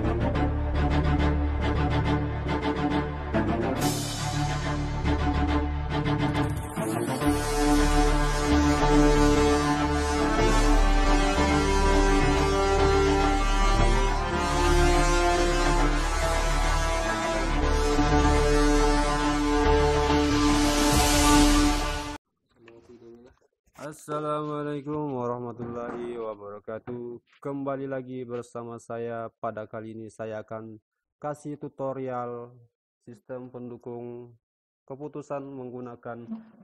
Thank you. Assalamualaikum warahmatullahi wabarakatuh Kembali lagi bersama saya Pada kali ini saya akan kasih tutorial Sistem pendukung keputusan menggunakan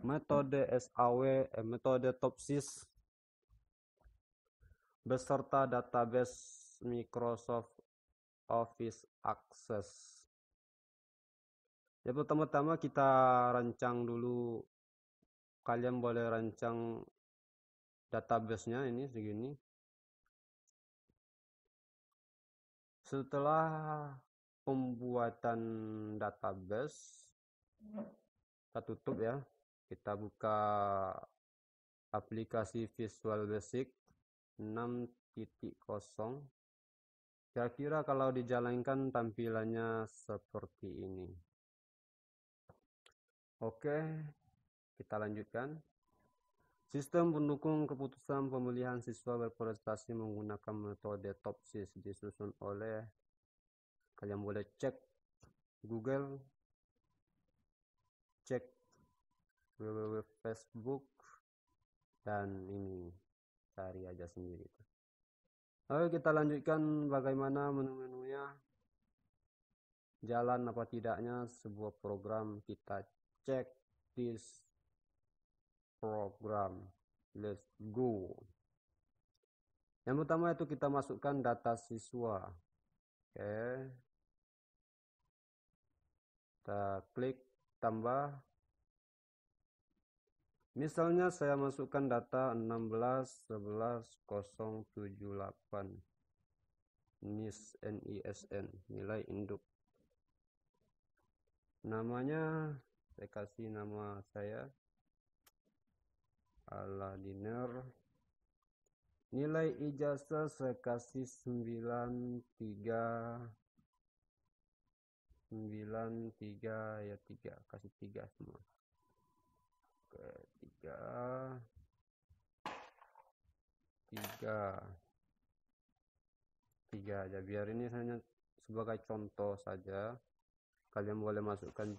metode SAW eh, Metode TOPSIS Beserta database Microsoft Office Access Ya pertama-tama kita rancang dulu kalian boleh rancang database-nya ini segini setelah pembuatan database kita tutup ya kita buka aplikasi Visual Basic 6.0 kira-kira kalau dijalankan tampilannya seperti ini oke kita lanjutkan Sistem pendukung keputusan pemilihan siswa berprestasi menggunakan metode TOPSIS disusun oleh kalian boleh cek Google, cek www Facebook dan ini cari aja sendiri. Oke kita lanjutkan bagaimana menu-menunya jalan apa tidaknya sebuah program kita cek this program. Let's go. Yang pertama itu kita masukkan data siswa. Oke. Kita klik tambah. Misalnya saya masukkan data 16 11 078 NIS NISN nilai induk. Namanya saya kasih nama saya ala dinner nilai ijazah saya kasih 93 9, ya 3. Kasih 3 semua. Ke 3. 3. 3 aja. Biar ini hanya sebagai contoh saja. Kalian boleh masukkan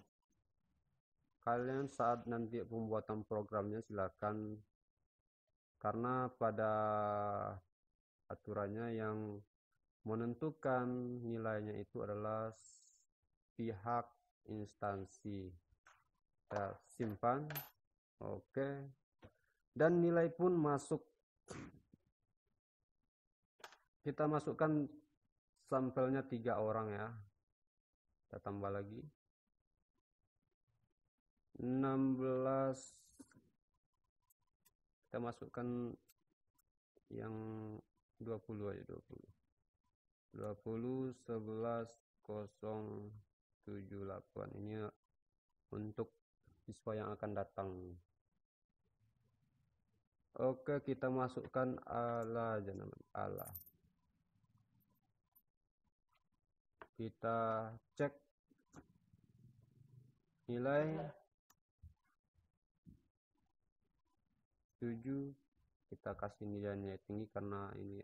kalian saat nanti pembuatan programnya silakan karena pada aturannya yang menentukan nilainya itu adalah pihak instansi kita simpan oke dan nilai pun masuk kita masukkan sampelnya tiga orang ya kita tambah lagi 16 kita masukkan yang 20 aja 20 20 11 8 ini untuk siswa yang akan datang Oke kita masukkan ala aja namanya ala kita cek nilai 7 kita kasih nilainya tinggi karena ini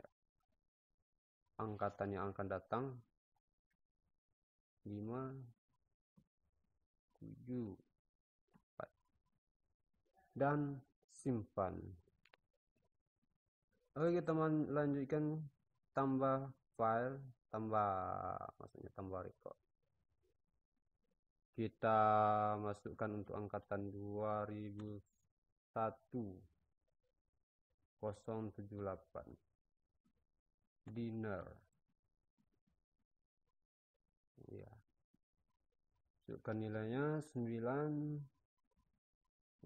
angkatan yang akan datang 5 7 4 dan simpan oke kita lanjutkan tambah file tambah maksudnya tambah record kita masukkan untuk angkatan 2001 078 dinner ya masukkan nilainya 9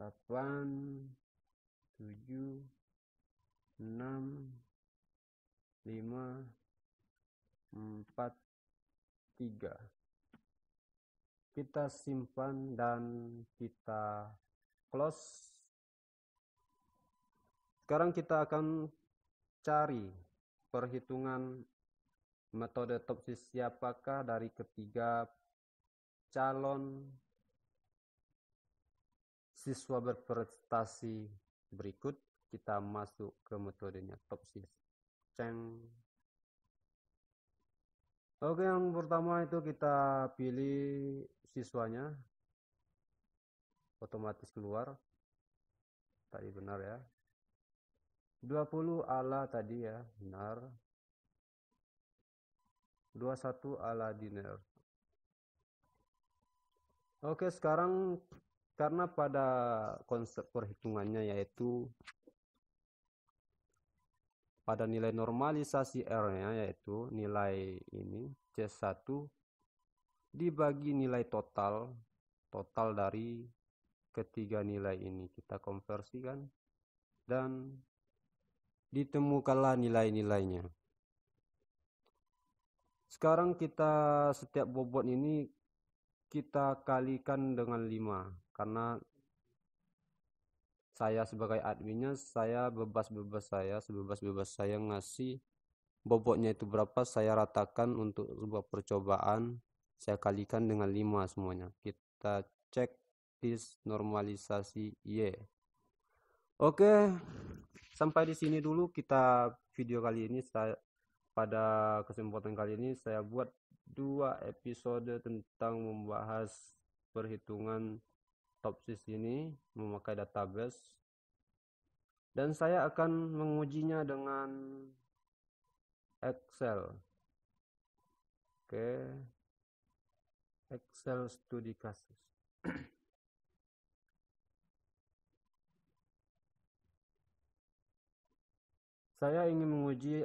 8 7 6 5 4 3 kita simpan dan kita close sekarang kita akan cari perhitungan metode topsis siapakah dari ketiga calon siswa berprestasi berikut kita masuk ke metodenya topsis ceng Oke, yang pertama itu kita pilih siswanya. Otomatis keluar. Tadi benar ya. 20 ala tadi ya, dinar. 21 ala dinar. Oke, sekarang karena pada konsep perhitungannya yaitu pada nilai normalisasi R-nya yaitu nilai ini C1 dibagi nilai total total dari ketiga nilai ini kita konversikan dan ditemukanlah nilai-nilainya. Sekarang kita setiap bobot ini kita kalikan dengan 5 karena saya sebagai adminnya saya bebas-bebas saya sebebas-bebas saya ngasih bobotnya itu berapa saya ratakan untuk sebuah percobaan saya kalikan dengan 5 semuanya kita cek list normalisasi Y Oke, sampai di sini dulu kita video kali ini. Saya pada kesempatan kali ini saya buat dua episode tentang membahas perhitungan TOPSIS ini memakai database dan saya akan mengujinya dengan Excel. Oke. Excel studi kasus. Saya ingin menguji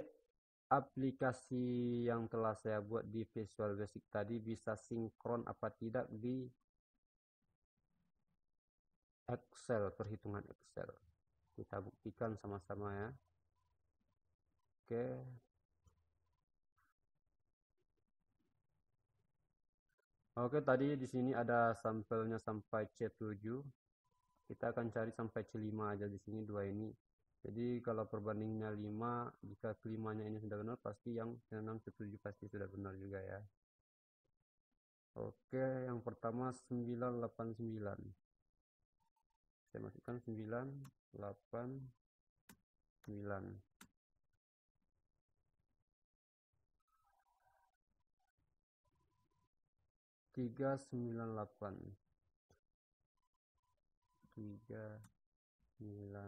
aplikasi yang telah saya buat di Visual Basic tadi bisa sinkron apa tidak di Excel, perhitungan Excel. Kita buktikan sama-sama ya. Oke. Oke, tadi di sini ada sampelnya sampai C7. Kita akan cari sampai C5 aja di sini dua ini jadi kalau perbandingnya 5, jika kelimanya ini sudah benar, pasti yang ke-6 pasti sudah benar juga ya. Oke, yang pertama 989. Saya masukkan 989. tiga sembilan delapan tiga sembilan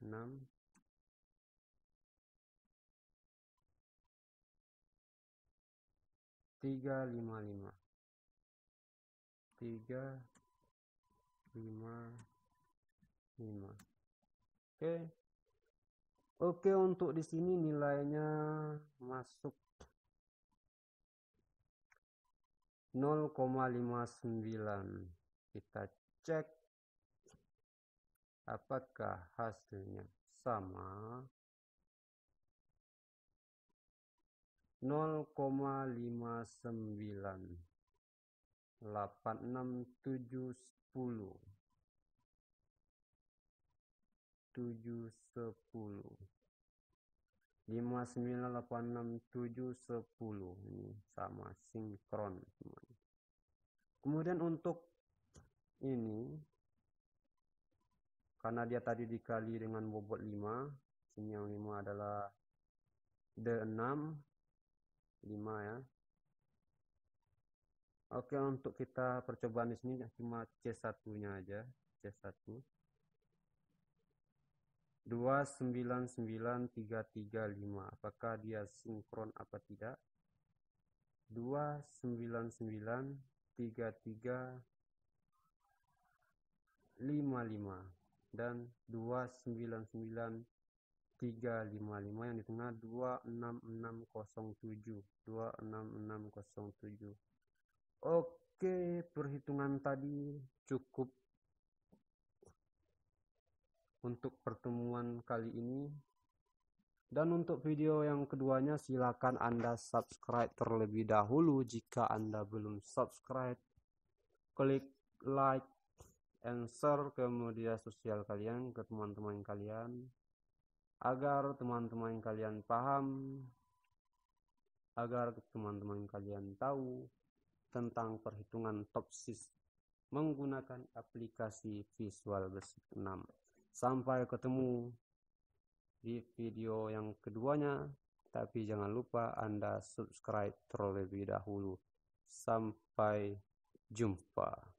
6 tiga lima lima tiga lima lima oke oke untuk di sini nilainya masuk 0,59 kita cek Apakah hasilnya sama? 0,59 86710 5986710 ini sama sinkron Kemudian untuk ini karena dia tadi dikali dengan bobot 5 sini yang 5 adalah D6 5 ya Oke untuk kita percobaan di sini cuma C1 nya aja C1 299335 apakah dia sinkron apa tidak 2993355 dan 299355 yang di tengah 26607 26607 oke perhitungan tadi cukup untuk pertemuan kali ini dan untuk video yang keduanya silakan anda subscribe terlebih dahulu jika anda belum subscribe klik like answer ke media sosial kalian, ke teman-teman kalian, agar teman-teman kalian paham, agar teman-teman kalian tahu tentang perhitungan topsis menggunakan aplikasi Visual Basic 6. Sampai ketemu di video yang keduanya, tapi jangan lupa Anda subscribe terlebih dahulu. Sampai jumpa.